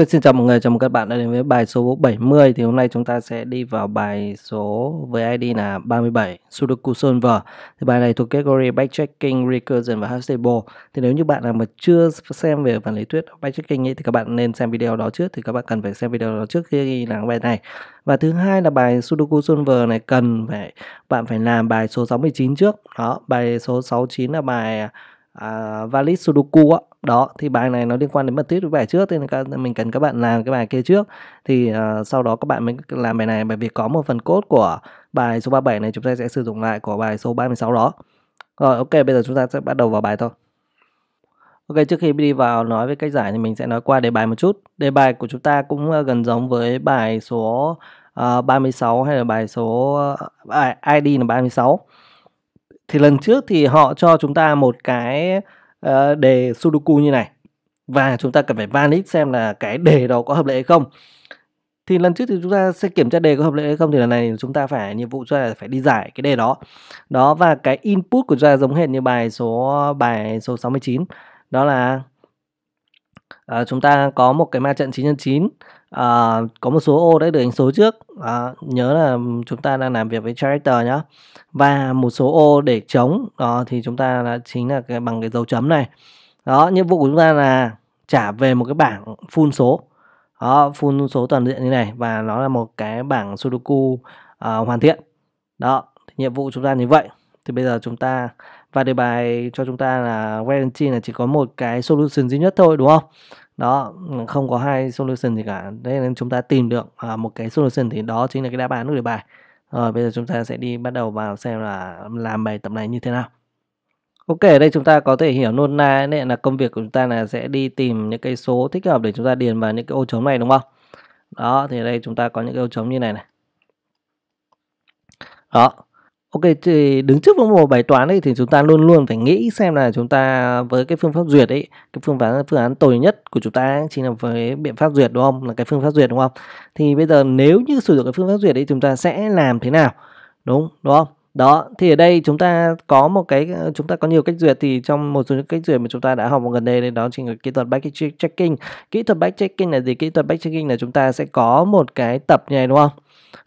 Quyết xin chào mọi người, chào mừng các bạn đã đến với bài số 70 Thì hôm nay chúng ta sẽ đi vào bài số với ID là 37 Sudoku Solver Thì bài này thuộc category Backtracking, Recursion và Hashable Thì nếu như bạn nào mà chưa xem về phần lý thuyết Backtracking ấy, thì các bạn nên xem video đó trước Thì các bạn cần phải xem video đó trước khi làm bài này Và thứ hai là bài Sudoku Solver này cần phải bạn phải làm bài số 69 trước Đó, bài số 69 là bài à, valid sudoku á đó thì bài này nó liên quan đến mật tuyết với bài trước nên mình cần các bạn làm cái bài kia trước thì uh, sau đó các bạn mới làm bài này bởi vì có một phần cốt của bài số 37 này chúng ta sẽ sử dụng lại của bài số 36 đó rồi ok bây giờ chúng ta sẽ bắt đầu vào bài thôi Ok trước khi đi vào nói về cách giải thì mình sẽ nói qua đề bài một chút đề bài của chúng ta cũng à, gần giống với bài số à, uh, 36 hay là bài số uh, ID là 36 thì lần trước thì họ cho chúng ta một cái uh, đề sudoku như này và chúng ta cần phải vanish xem là cái đề đó có hợp lệ hay không thì lần trước thì chúng ta sẽ kiểm tra đề có hợp lệ hay không thì lần này chúng ta phải nhiệm vụ cho là phải đi giải cái đề đó đó và cái input của chúng ta giống hệt như bài số bài số 69 đó là à, chúng ta có một cái ma trận 9 x 9 à, có một số ô đã được đánh số trước à, nhớ là chúng ta đang làm việc với character nhá và một số ô để chống đó thì chúng ta là chính là cái bằng cái dấu chấm này đó nhiệm vụ của chúng ta là trả về một cái bảng full số đó full số toàn diện như này và nó là một cái bảng sudoku à, hoàn thiện đó thì nhiệm vụ chúng ta như vậy thì bây giờ chúng ta và đề bài cho chúng ta là guarantee là chỉ có một cái solution duy nhất thôi đúng không đó không có hai solution gì cả thế nên chúng ta tìm được à, một cái solution thì đó chính là cái đáp án của đề bài rồi bây giờ chúng ta sẽ đi bắt đầu vào xem là làm bài tập này như thế nào Ok, ở đây chúng ta có thể hiểu nôm na đấy là công việc của chúng ta là sẽ đi tìm những cái số thích hợp để chúng ta điền vào những cái ô trống này đúng không? Đó, thì ở đây chúng ta có những cái ô trống như này này. Đó, Ok, thì đứng trước một bài toán ấy thì chúng ta luôn luôn phải nghĩ xem là chúng ta với cái phương pháp duyệt ấy, cái phương án phương án tồi nhất của chúng ta chính là với biện pháp duyệt đúng không? Là cái phương pháp duyệt đúng không? Thì bây giờ nếu như sử dụng cái phương pháp duyệt ấy chúng ta sẽ làm thế nào? Đúng, đúng không? Đó, thì ở đây chúng ta có một cái chúng ta có nhiều cách duyệt thì trong một số những cách duyệt mà chúng ta đã học gần đây đấy đó chính là kỹ thuật backtracking. Kỹ thuật backtracking là gì? Kỹ thuật backtracking là chúng ta sẽ có một cái tập như này đúng không?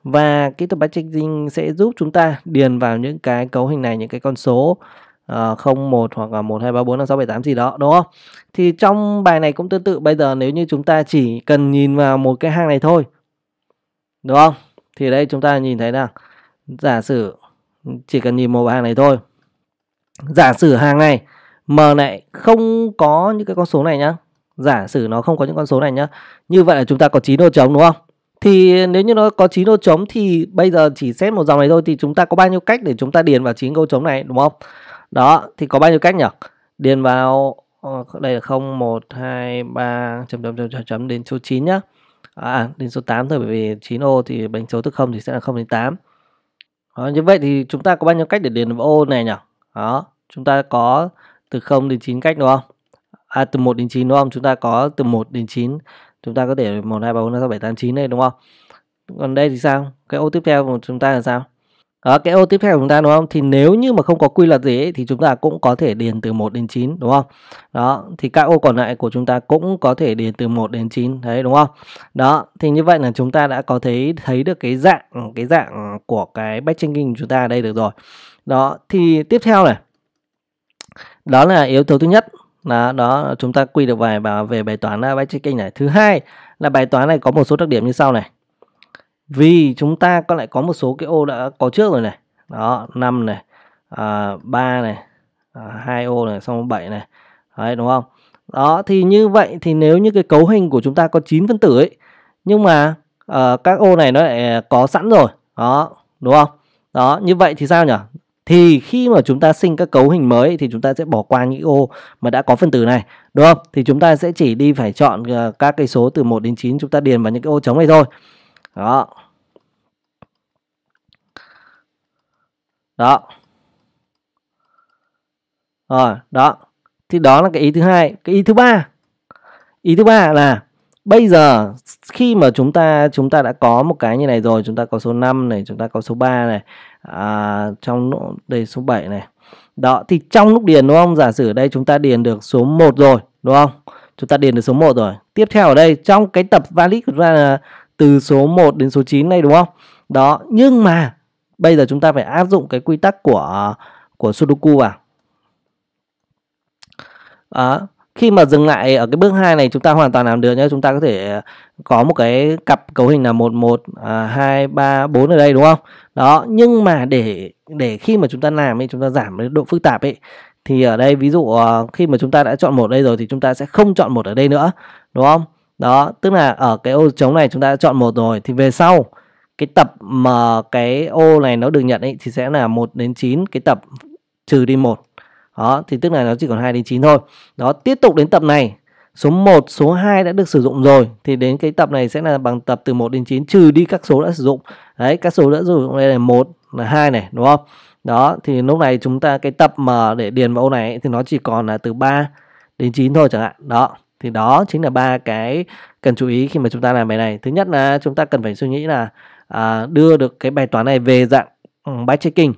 và cái tập batching sẽ giúp chúng ta điền vào những cái cấu hình này những cái con số uh, ờ, 01 hoặc là 1 2 3 4 5 6 7 8 gì đó đúng không? Thì trong bài này cũng tương tự bây giờ nếu như chúng ta chỉ cần nhìn vào một cái hàng này thôi. Đúng không? Thì đây chúng ta nhìn thấy là giả sử chỉ cần nhìn một hàng này thôi. Giả sử hàng này M này không có những cái con số này nhá. Giả sử nó không có những con số này nhá. Như vậy là chúng ta có chín ô trống đúng không? thì nếu như nó có 9 ô trống thì bây giờ chỉ xét một dòng này thôi thì chúng ta có bao nhiêu cách để chúng ta điền vào 9 ô trống này đúng không đó thì có bao nhiêu cách nhỉ điền vào ờ, đây là 0 1 2 3 chấm chấm chấm chấm, đến số 9 nhá à, à đến số 8 thôi bởi vì 9 ô thì bánh số tức 0 thì sẽ là 0 đến 8 đó, như vậy thì chúng ta có bao nhiêu cách để điền vào ô này nhỉ đó chúng ta có từ 0 đến 9 cách đúng không à từ 1 đến 9 đúng không chúng ta có từ 1 đến 9 chúng ta có thể một hai ba bốn năm sáu bảy tám chín này đúng không còn đây thì sao cái ô tiếp theo của chúng ta là sao đó, cái ô tiếp theo của chúng ta đúng không thì nếu như mà không có quy luật gì ấy, thì chúng ta cũng có thể điền từ 1 đến 9 đúng không đó thì các ô còn lại của chúng ta cũng có thể điền từ 1 đến 9 đấy đúng không đó thì như vậy là chúng ta đã có thấy thấy được cái dạng cái dạng của cái backchecking của chúng ta ở đây được rồi đó thì tiếp theo này đó là yếu tố thứ nhất đó đó chúng ta quy được bài bảo về bài toán uh, à, backtracking này thứ hai là bài toán này có một số đặc điểm như sau này vì chúng ta có lại có một số cái ô đã có trước rồi này đó 5 này à, 3 này à, hai à, ô này xong 7 này đấy đúng không đó thì như vậy thì nếu như cái cấu hình của chúng ta có 9 phân tử ấy nhưng mà uh, các ô này nó lại à, có sẵn rồi đó đúng không đó như vậy thì sao nhỉ thì khi mà chúng ta sinh các cấu hình mới thì chúng ta sẽ bỏ qua những ô mà đã có phần tử này đúng không thì chúng ta sẽ chỉ đi phải chọn ờ, các cái số từ 1 đến 9 chúng ta điền vào những cái ô trống này thôi đó đó rồi đó thì đó là cái ý thứ hai cái ý thứ ba ý thứ ba là bây giờ khi mà chúng ta chúng ta đã có một cái như này rồi chúng ta có số 5 này chúng ta có số 3 này à, trong đây số 7 này đó thì trong lúc điền đúng không giả sử ở đây chúng ta điền được số 1 rồi đúng không chúng ta điền được số 1 rồi tiếp theo ở đây trong cái tập valid của chúng ta là từ số 1 đến số 9 này đúng không đó nhưng mà bây giờ chúng ta phải áp dụng cái quy tắc của của Sudoku vào à, khi mà dừng lại ở cái bước hai này chúng ta hoàn toàn làm được nhé chúng ta có thể có một cái cặp cấu hình là một một à, hai ba bốn ở đây đúng không đó nhưng mà để để khi mà chúng ta làm thì chúng ta giảm cái độ phức tạp ấy thì ở đây ví dụ ờ, khi mà chúng ta đã chọn một đây rồi thì chúng ta sẽ không chọn một ở đây nữa đúng không đó tức là ở cái ô trống này chúng ta đã chọn một rồi thì về sau cái tập mà cái ô này nó được nhận ấy thì sẽ là 1 đến 9 cái tập trừ đi một đó thì tức là nó chỉ còn 2 đến 9 thôi đó tiếp tục đến tập này số 1, số 2 đã được sử dụng rồi thì đến cái tập này sẽ là bằng tập từ 1 đến 9 trừ đi các số đã sử dụng đấy các số đã sử dụng đây là một là hai này đúng không đó thì lúc này chúng ta cái tập mà để điền vào ô này thì nó chỉ còn là từ 3 đến 9 thôi chẳng hạn đó thì đó chính là ba cái cần chú ý khi mà chúng ta làm bài này thứ nhất là chúng ta cần phải suy nghĩ là à, đưa được cái bài toán này về dạng um, batch checking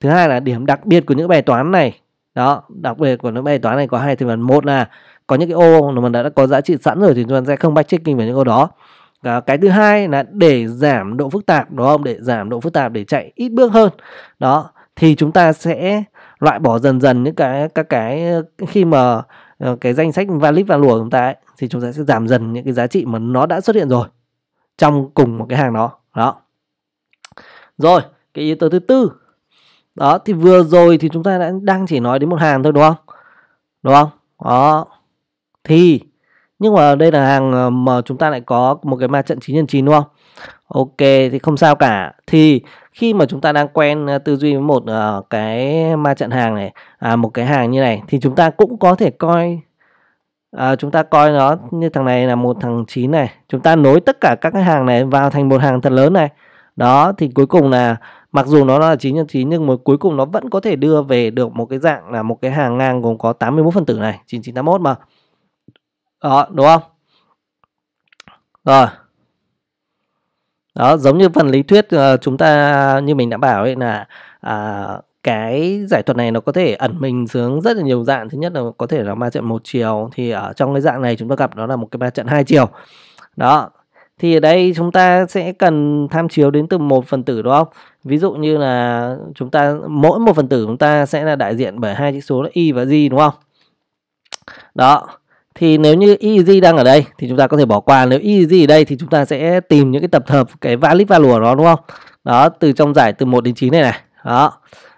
thứ hai là điểm đặc biệt của những bài toán này đó đặc biệt của những bài toán này có hai thành phần một là có những cái ô mà đã, đã có giá trị sẵn rồi thì chúng ta sẽ không bách checking vào những ô đó và cái thứ hai là để giảm độ phức tạp đúng không để giảm độ phức tạp để chạy ít bước hơn đó thì chúng ta sẽ loại bỏ dần dần những cái các cái ờ, khi mà ờ, cái danh sách valid và lùa của chúng ta ấy, thì chúng ta sẽ giảm dần những cái giá trị mà nó đã xuất hiện rồi trong cùng một cái hàng đó đó rồi cái yếu tố thứ tư đó thì vừa rồi thì chúng ta đã đang chỉ nói đến một hàng thôi đúng không đúng không đó thì nhưng mà đây là hàng ờ, mà chúng ta lại có một cái ma trận 9 nhân 9 đúng không ok thì không sao cả thì khi mà chúng ta đang quen ờ, tư duy với một ờ, cái ma trận hàng này à, một cái hàng như này thì chúng ta cũng có thể coi à, chúng ta coi nó như thằng này là một thằng 9 này chúng ta nối tất cả các cái hàng này vào thành một hàng thật lớn này đó thì cuối cùng là mặc dù nó là 9 x 9 nhưng mà cuối cùng nó vẫn có thể đưa về được một cái dạng là một cái hàng ngang gồm có 81 phân tử này 9981 mà đó đúng không rồi đó giống như phần lý thuyết ờ, chúng ta như mình đã bảo ấy là à, cái giải thuật này nó có thể ẩn mình dưới rất là nhiều dạng thứ nhất là có thể là ma trận một chiều thì ở trong cái dạng này chúng ta gặp nó là một cái ma trận hai chiều đó thì ở đây chúng ta sẽ cần tham chiếu đến từ một phần tử đúng không? Ví dụ như là chúng ta mỗi một phần tử chúng ta sẽ là đại diện bởi hai chữ số là y và g đúng không? Đó. Thì nếu như y g đang ở đây thì chúng ta có thể bỏ qua, nếu y g ở đây thì chúng ta sẽ tìm những cái tập hợp cái valid value của nó đúng không? Đó, từ trong giải từ 1 đến 9 này này. Đó.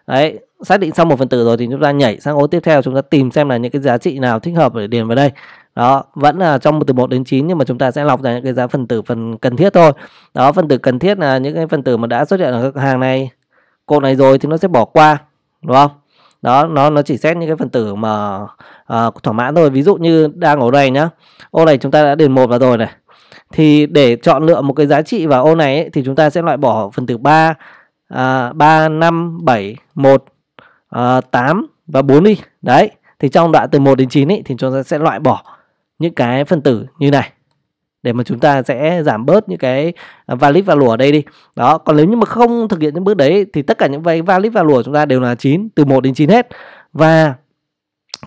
Đấy, xác định xong một phần tử rồi thì chúng ta nhảy sang ô tiếp theo chúng ta tìm xem là những cái giá trị nào thích hợp để điền vào đây đó vẫn là trong từ 1 đến 9 nhưng mà chúng ta sẽ lọc ra những cái giá phần tử phần cần thiết thôi đó phần tử cần thiết là những cái phần tử mà đã xuất hiện ở các hàng này cột này rồi thì nó sẽ bỏ qua đúng không đó nó nó chỉ xét những cái phần tử mà à, thỏa mãn thôi ví dụ như đang ở đây nhá ô này chúng ta đã đền một vào rồi này thì để chọn lựa một cái giá trị vào ô này ấy, thì chúng ta sẽ loại bỏ phần tử 3 à, 3 5 7 1 à, 8 và 4 đi đấy thì trong đoạn từ 1 đến 9 ấy, thì chúng ta sẽ loại bỏ những cái phân tử như này để mà chúng ta sẽ giảm bớt những cái à, valid và lùa ở đây đi đó còn nếu như mà không thực hiện những bước đấy thì tất cả những cái valid và lùa chúng ta đều là 9 từ 1 đến 9 hết và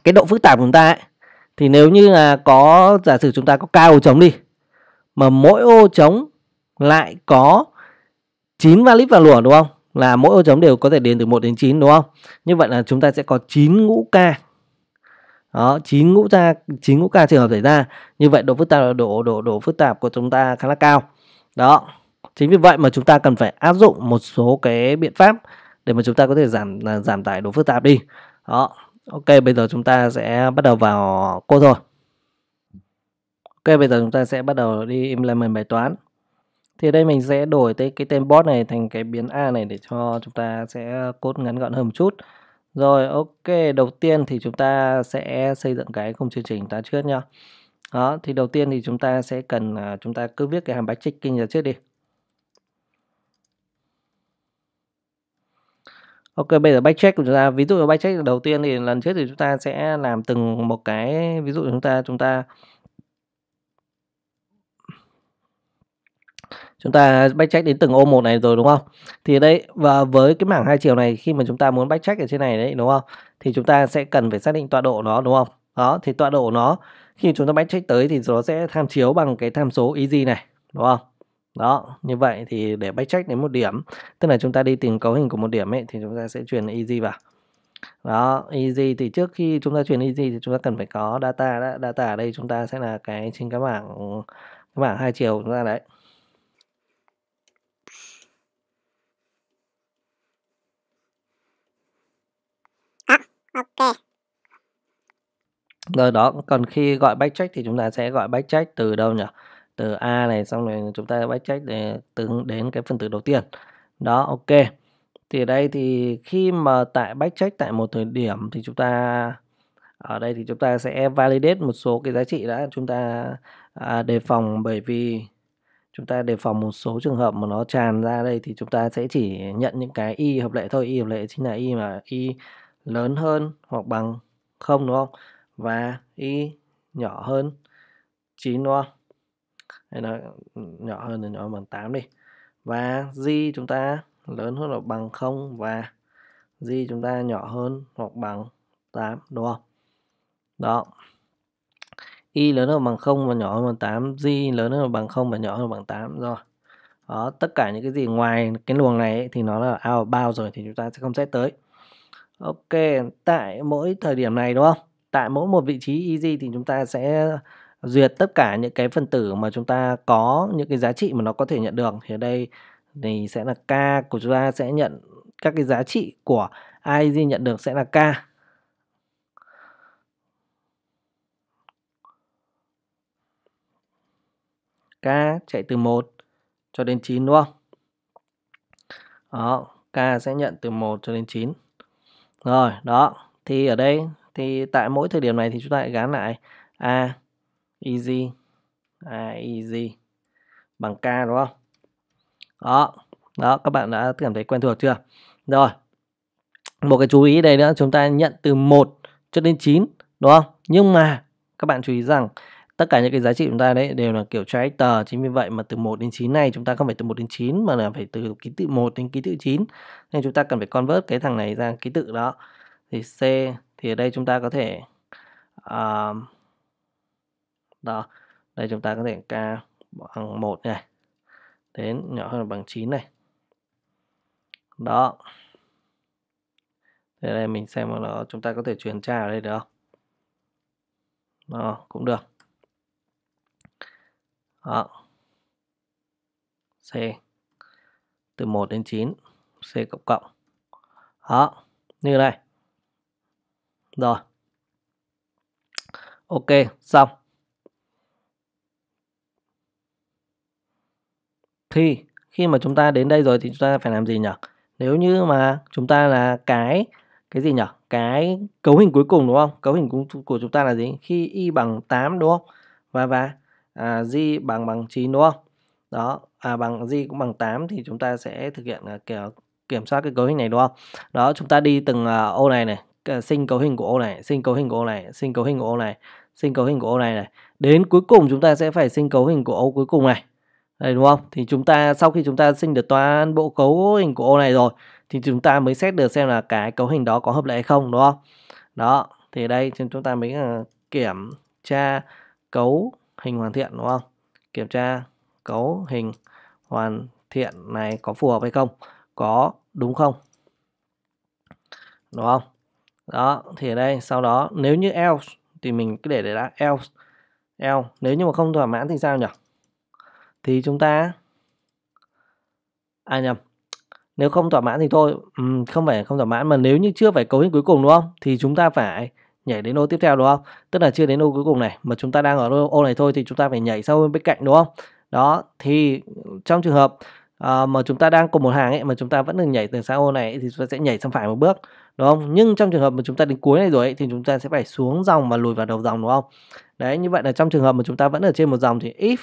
cái độ phức tạp của chúng ta ấy, thì nếu như là có giả sử chúng ta có cao trống đi mà mỗi ô trống lại có 9 valid và lùa đúng không là mỗi ô trống đều có thể đến từ 1 đến 9 đúng không như vậy là chúng ta sẽ có 9 ngũ ca đó chín ngũ ra chín ngũ ca trường hợp xảy ra như vậy độ phức tạp độ độ độ phức tạp của chúng ta khá là cao đó chính vì vậy mà chúng ta cần phải áp dụng một số cái biện pháp để mà chúng ta có thể giảm giảm tải độ phức tạp đi đó ok bây giờ chúng ta sẽ bắt đầu vào cô thôi ok bây giờ chúng ta sẽ bắt đầu đi implement bài toán thì đây mình sẽ đổi tới cái tên bot này thành cái biến a này để cho chúng ta sẽ cốt ngắn gọn hơn một chút rồi, ok, đầu tiên thì chúng ta sẽ xây dựng cái khung chương trình ta trước nhá. Đó, thì đầu tiên thì chúng ta sẽ cần à, chúng ta cứ viết cái hàm bách checking ra trước đi. Ok, bây giờ backcheck của chúng ta, ví dụ backcheck đầu tiên thì lần trước thì chúng ta sẽ làm từng một cái ví dụ chúng ta chúng ta chúng ta backtrack đến từng ô một này rồi đúng không thì đây và với cái mảng hai chiều này khi mà chúng ta muốn backtrack ở trên này đấy đúng không thì chúng ta sẽ cần phải xác định tọa độ nó đúng không đó thì tọa độ nó khi chúng ta backtrack tới thì nó sẽ tham chiếu bằng cái tham số easy này đúng không đó như vậy thì để backtrack đến một điểm tức là chúng ta đi tìm cấu hình của một điểm ấy thì chúng ta sẽ truyền easy vào đó easy thì trước khi chúng ta truyền easy thì chúng ta cần phải có data đã data ở đây chúng ta sẽ là cái trên cái bảng cái bảng hai chiều chúng ta đấy ok rồi đó còn khi gọi backtrack thì chúng ta sẽ gọi backtrack từ đâu nhỉ từ a này xong rồi chúng ta backtrack để từ đến cái phần tử đầu tiên đó ok thì đây thì khi mà tại backtrack tại một thời điểm thì chúng ta ở đây thì chúng ta sẽ validate một số cái giá trị đã chúng ta à, đề phòng bởi vì chúng ta đề phòng một số trường hợp mà nó tràn ra đây thì chúng ta sẽ chỉ nhận những cái y hợp lệ thôi y hợp lệ chính là y mà y lớn hơn hoặc bằng không đúng không? Và y nhỏ hơn 9 đúng không? Hay là ừ, nhỏ hơn thì nhỏ bằng 8 đi. Và z chúng ta lớn hơn hoặc bằng 0 và z chúng ta nhỏ hơn hoặc bằng 8 đúng không? Đó. Y lớn hơn bằng 0 và nhỏ hơn bằng 8, z lớn hơn bằng 0 và nhỏ hơn bằng 8 rồi. Đó, tất cả những cái gì ngoài cái luồng này ấy, thì nó là out bao rồi thì chúng ta sẽ không xét tới. Ok, tại mỗi thời điểm này đúng không? Tại mỗi một vị trí easy thì chúng ta sẽ duyệt tất cả những cái phần tử mà chúng ta có những cái giá trị mà nó có thể nhận được. Thì ở đây thì sẽ là k của chúng ta sẽ nhận các cái giá trị của easy nhận được sẽ là k. K chạy từ 1 cho đến 9 đúng không? Đó, K sẽ nhận từ 1 cho đến 9. Rồi, đó. Thì ở đây thì tại mỗi thời điểm này thì chúng ta lại gán lại a easy a easy bằng k đúng không? Đó. Đó, các bạn đã cảm thấy quen thuộc chưa? Rồi. Một cái chú ý đây nữa, chúng ta nhận từ 1 cho đến 9 đúng không? Nhưng mà các bạn chú ý rằng tất cả những cái giá trị chúng ta đấy đều là kiểu character chính vì vậy mà từ 1 đến 9 này chúng ta không phải từ 1 đến 9 mà là phải từ ký tự 1 đến ký tự 9 nên chúng ta cần phải convert cái thằng này ra ký tự đó thì C thì ở đây chúng ta có thể uh, đó đây chúng ta có thể K bằng 1 này đến nhỏ hơn bằng 9 này đó đây, đây mình xem nó chúng ta có thể chuyển tra ở đây được không đó cũng được đó. C từ 1 đến 9 C cộng cộng đó như này rồi ok xong thì khi mà chúng ta đến đây rồi thì chúng ta phải làm gì nhỉ nếu như mà chúng ta là cái cái gì nhỉ cái cấu hình cuối cùng đúng không cấu hình của chúng ta là gì khi y bằng 8 đúng không và và à, z bằng bằng 9 đúng không? Đó, à bằng z cũng bằng 8 thì chúng ta sẽ thực hiện à, kiểu kiểm soát cái cấu hình này đúng không? Đó, chúng ta đi từng à, ô này này, sinh cấu hình của ô này, sinh cấu hình của ô này, sinh cấu hình của ô này, sinh cấu hình của ô này này. Đến cuối cùng chúng ta sẽ phải sinh cấu hình của ô cuối cùng này. Đây đúng không? Thì chúng ta sau khi chúng ta sinh được toàn bộ cấu hình của ô này rồi thì chúng ta mới xét được xem là cái cấu hình đó có hợp lệ hay không đúng không? Đó, thì đây chúng ta mới à, kiểm tra cấu hình hoàn thiện đúng không kiểm tra cấu hình hoàn thiện này có phù hợp hay không có đúng không đúng không đó thì ở đây sau đó nếu như else thì mình cứ để để đã else else nếu như mà không thỏa mãn thì sao nhỉ thì chúng ta à nhầm nếu không thỏa mãn thì thôi ừ, không phải không thỏa mãn mà nếu như chưa phải cấu hình cuối cùng đúng không thì chúng ta phải nhảy đến ô tiếp theo đúng không? Tức là chưa đến ô cuối cùng này mà chúng ta đang ở ô này thôi thì chúng ta phải nhảy sang bên, cạnh đúng không? Đó, thì trong trường hợp à, mà chúng ta đang cùng một hàng ấy mà chúng ta vẫn được nhảy từ sang ô này ấy, thì chúng ta sẽ nhảy sang phải một bước đúng không nhưng trong trường hợp mà chúng ta đến cuối này rồi ấy, thì chúng ta sẽ phải xuống dòng và lùi vào đầu dòng đúng không đấy như vậy là trong trường hợp mà chúng ta vẫn ở trên một dòng thì if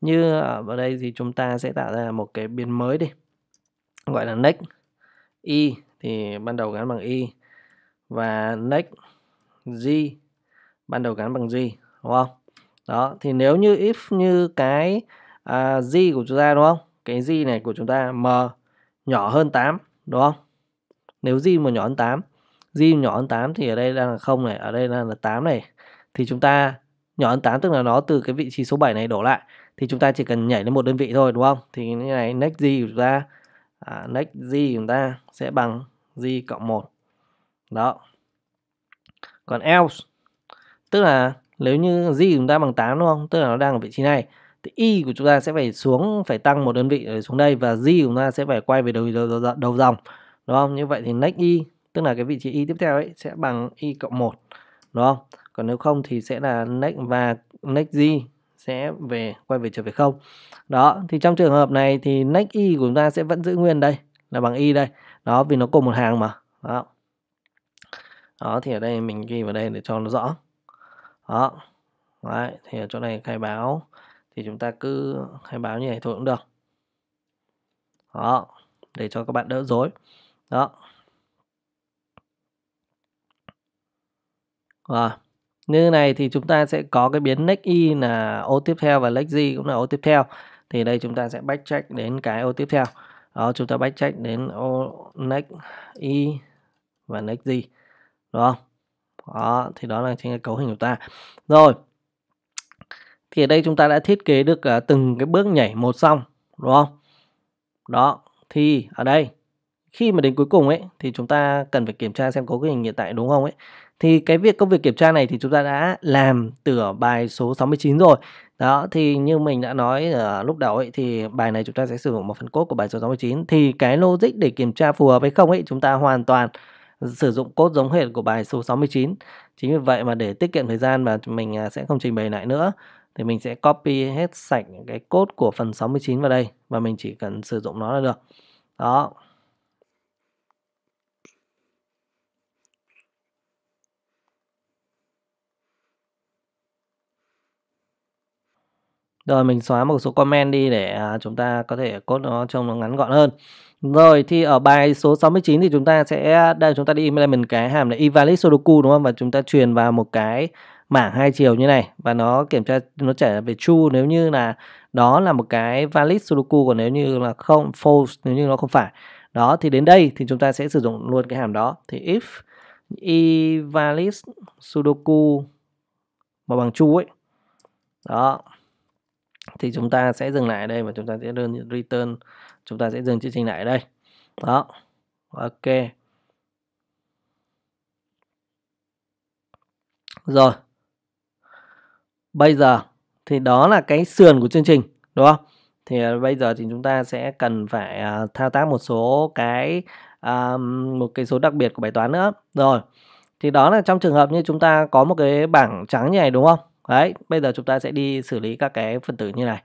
như ở à, đây thì chúng ta sẽ tạo ra một cái biến mới đi gọi là next y e, thì ban đầu gắn bằng y e và next G ban đầu gắn bằng G đúng không đó thì nếu như if như cái à, G của chúng ta đúng không cái G này của chúng ta M nhỏ hơn 8 đúng không nếu G mà nhỏ hơn 8 G nhỏ hơn 8 thì ở đây đang là không này ở đây đang là 8 này thì chúng ta nhỏ hơn 8 tức là nó từ cái vị trí số 7 này đổ lại thì chúng ta chỉ cần nhảy lên một đơn vị thôi đúng không thì cái này next G của chúng ta à, next G của chúng ta sẽ bằng G cộng 1 đó còn else tức là nếu như z của chúng ta bằng 8 đúng không tức là nó đang ở vị trí này thì y của chúng ta sẽ phải xuống phải tăng một đơn vị để xuống đây và z của chúng ta sẽ phải quay về đầu đầu, đầu, đầu dòng đúng không như vậy thì next y tức là cái vị trí y tiếp theo ấy sẽ bằng y cộng 1 đúng không còn nếu không thì sẽ là next và next z sẽ về quay về trở về không đó thì trong trường hợp này thì next y của chúng ta sẽ vẫn giữ nguyên đây là bằng y đây đó vì nó cùng một hàng mà đó đó thì ở đây mình ghi vào đây để cho nó rõ đó Đấy, thì ở chỗ này khai báo thì chúng ta cứ khai báo như này thôi cũng được đó để cho các bạn đỡ dối đó và như này thì chúng ta sẽ có cái biến next y là ô tiếp theo và next z cũng là ô tiếp theo thì đây chúng ta sẽ backtrack đến cái ô tiếp theo đó chúng ta backtrack đến ô next y và next z đúng không đó thì đó là trên cái cấu hình của ta rồi thì ở đây chúng ta đã thiết kế được uh, từng cái bước nhảy một xong đúng không đó thì ở đây khi mà đến cuối cùng ấy thì chúng ta cần phải kiểm tra xem cấu hình hiện tại đúng không ấy thì cái việc công việc kiểm tra này thì chúng ta đã làm từ ở bài số 69 rồi đó thì như mình đã nói ở à, lúc đầu ấy thì bài này chúng ta sẽ sử dụng một phần cốt của bài số 69 thì cái logic để kiểm tra phù hợp hay không ấy chúng ta hoàn toàn sử dụng cốt giống hệt của bài số 69. Chính vì vậy mà để tiết kiệm thời gian và mình à, sẽ không trình bày lại nữa thì mình sẽ copy hết sạch cái cốt của phần 69 vào đây và mình chỉ cần sử dụng nó là được. Đó. Rồi mình xóa một số comment đi để à, chúng ta có thể cốt nó trông nó ngắn gọn hơn. Rồi thì ở bài số 69 thì chúng ta sẽ đây chúng ta đi implement cái hàm là invalid sudoku đúng không? Và chúng ta truyền vào một cái mảng hai chiều như này và nó kiểm tra nó trả về true nếu như là đó là một cái valid sudoku còn nếu như là không false nếu như nó không phải. Đó thì đến đây thì chúng ta sẽ sử dụng luôn cái hàm đó. Thì if invalid sudoku mà bằng true ấy. Đó. Thì chúng ta sẽ dừng lại ở đây và chúng ta sẽ đơn return chúng ta sẽ dừng chương trình lại ở đây đó ok rồi bây giờ thì đó là cái sườn của chương trình đúng không thì à, bây giờ thì chúng ta sẽ cần phải à, thao tác một số cái um, một cái số đặc biệt của bài toán nữa rồi thì đó là trong trường hợp như chúng ta có một cái bảng trắng như này đúng không đấy bây giờ chúng ta sẽ đi xử lý các cái phần tử như này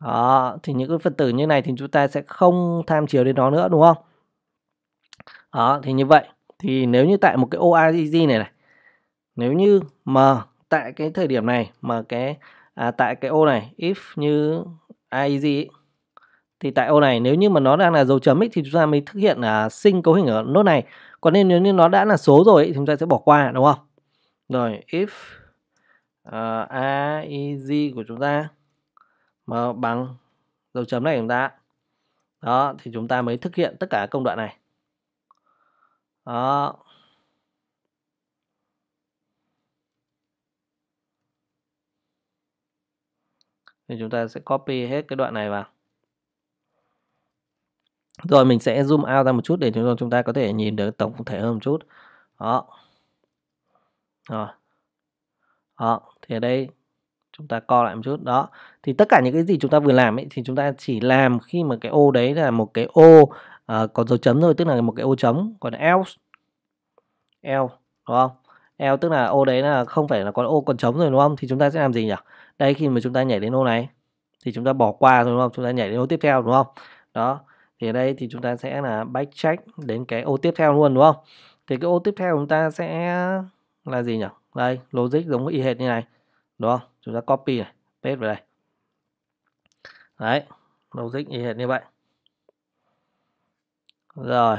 đó, thì những cái phần tử như này thì chúng ta sẽ không tham chiếu đến nó nữa đúng không? Đó, thì như vậy thì nếu như tại một cái ORG này này nếu như mà tại cái thời điểm này mà cái à, tại cái ô này if như AEG thì tại ô này nếu như mà nó đang là dấu chấm ấy, thì chúng ta mới thực hiện là sinh cấu hình ở nốt này còn nên nếu như nó đã là số rồi ấy, thì chúng ta sẽ bỏ qua đúng không rồi if uh, à, AEG của chúng ta mà bằng dấu chấm này chúng ta đó thì chúng ta mới thực hiện tất cả công đoạn này đó thì chúng ta sẽ copy hết cái đoạn này vào rồi mình sẽ zoom out ra một chút để chúng chúng ta có thể nhìn được tổng thể hơn một chút đó rồi đó thì ở đây chúng ta co lại một chút đó thì tất cả những cái gì chúng ta vừa làm ấy thì chúng ta chỉ làm khi mà cái ô đấy là một cái ô uh, có dấu chấm thôi tức là một cái ô chấm còn else else đúng không else tức là ô đấy là không phải là có ô còn chấm rồi đúng không thì chúng ta sẽ làm gì nhỉ đây khi mà chúng ta nhảy đến ô này thì chúng ta bỏ qua rồi đúng không chúng ta nhảy đến ô tiếp theo đúng không đó thì ở đây thì chúng ta sẽ là backtrack đến cái ô tiếp theo luôn đúng không thì cái ô tiếp theo chúng ta sẽ là gì nhỉ đây logic giống y hệt như này đúng không chúng ta copy này paste vào đây đấy logic y hệt như vậy rồi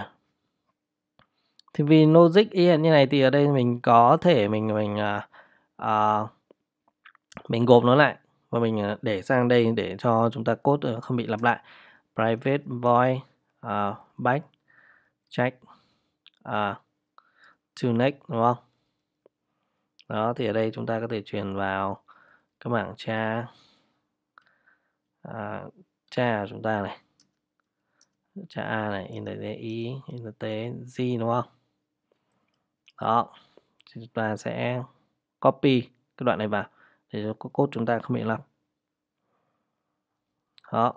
thì vì logic y hệt như này thì ở đây mình có thể mình mình à, à, mình gộp nó lại và mình à, để sang đây để cho chúng ta cốt ờ, không bị lặp lại private void uh, back check uh, to next đúng không đó thì ở đây chúng ta có thể truyền vào cái bảng cha à, tra của chúng ta này cha A này enter I enter tế z đúng không đó thì chúng ta sẽ copy cái đoạn này vào để cho code chúng ta không bị lặp đó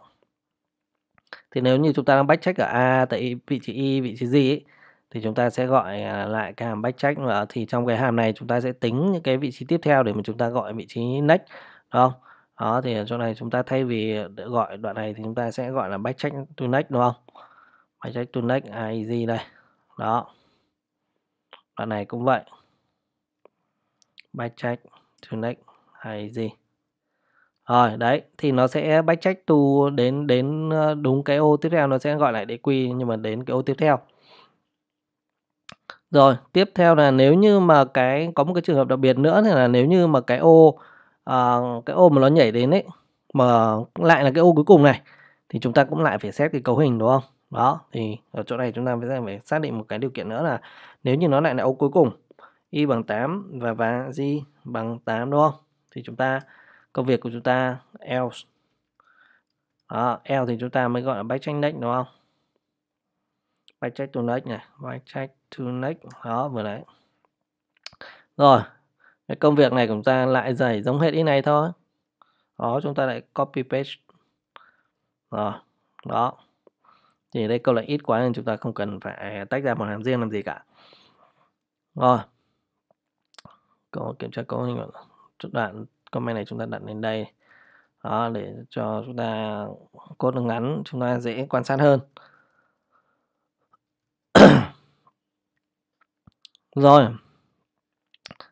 thì nếu như chúng ta đang backcheck ở A tại vị trí Y vị trí G ấy, thì chúng ta sẽ gọi à, lại cái hàm backtrack nữa thì trong cái hàm này chúng ta sẽ tính những cái vị trí tiếp theo để mà chúng ta gọi vị trí next đúng không đó thì ở chỗ này chúng ta thay vì gọi đoạn này thì chúng ta sẽ gọi là backtrack to next đúng không backtrack to next easy à, đây đó đoạn này cũng vậy backtrack to next easy rồi đấy thì nó sẽ backtrack to đến đến ờ, đúng cái ô tiếp theo nó sẽ gọi lại quy nhưng mà đến cái ô tiếp theo rồi, tiếp theo là nếu như mà cái có một cái trường hợp đặc biệt nữa thì là nếu như mà cái ô à, cái ô mà nó nhảy đến ấy mà lại là cái ô cuối cùng này thì chúng ta cũng lại phải xét cái cấu hình đúng không? Đó, thì ở chỗ này chúng ta phải xác định một cái điều kiện nữa là nếu như nó lại là ô cuối cùng y bằng 8 và và y bằng 8 đúng không? Thì chúng ta công việc của chúng ta else. Đó, else thì chúng ta mới gọi là backtracking đúng không? buy check to next này buy check to next đó vừa đấy rồi cái công việc này của chúng ta lại dày giống hết ý này thôi đó chúng ta lại copy paste rồi đó thì đây câu lại ít quá nên chúng ta không cần phải tách ra một hàm riêng làm gì cả rồi có kiểm tra cấu hình đoạn comment này chúng ta đặt lên đây đó để cho chúng ta cốt nó ngắn chúng ta dễ quan sát hơn Rồi.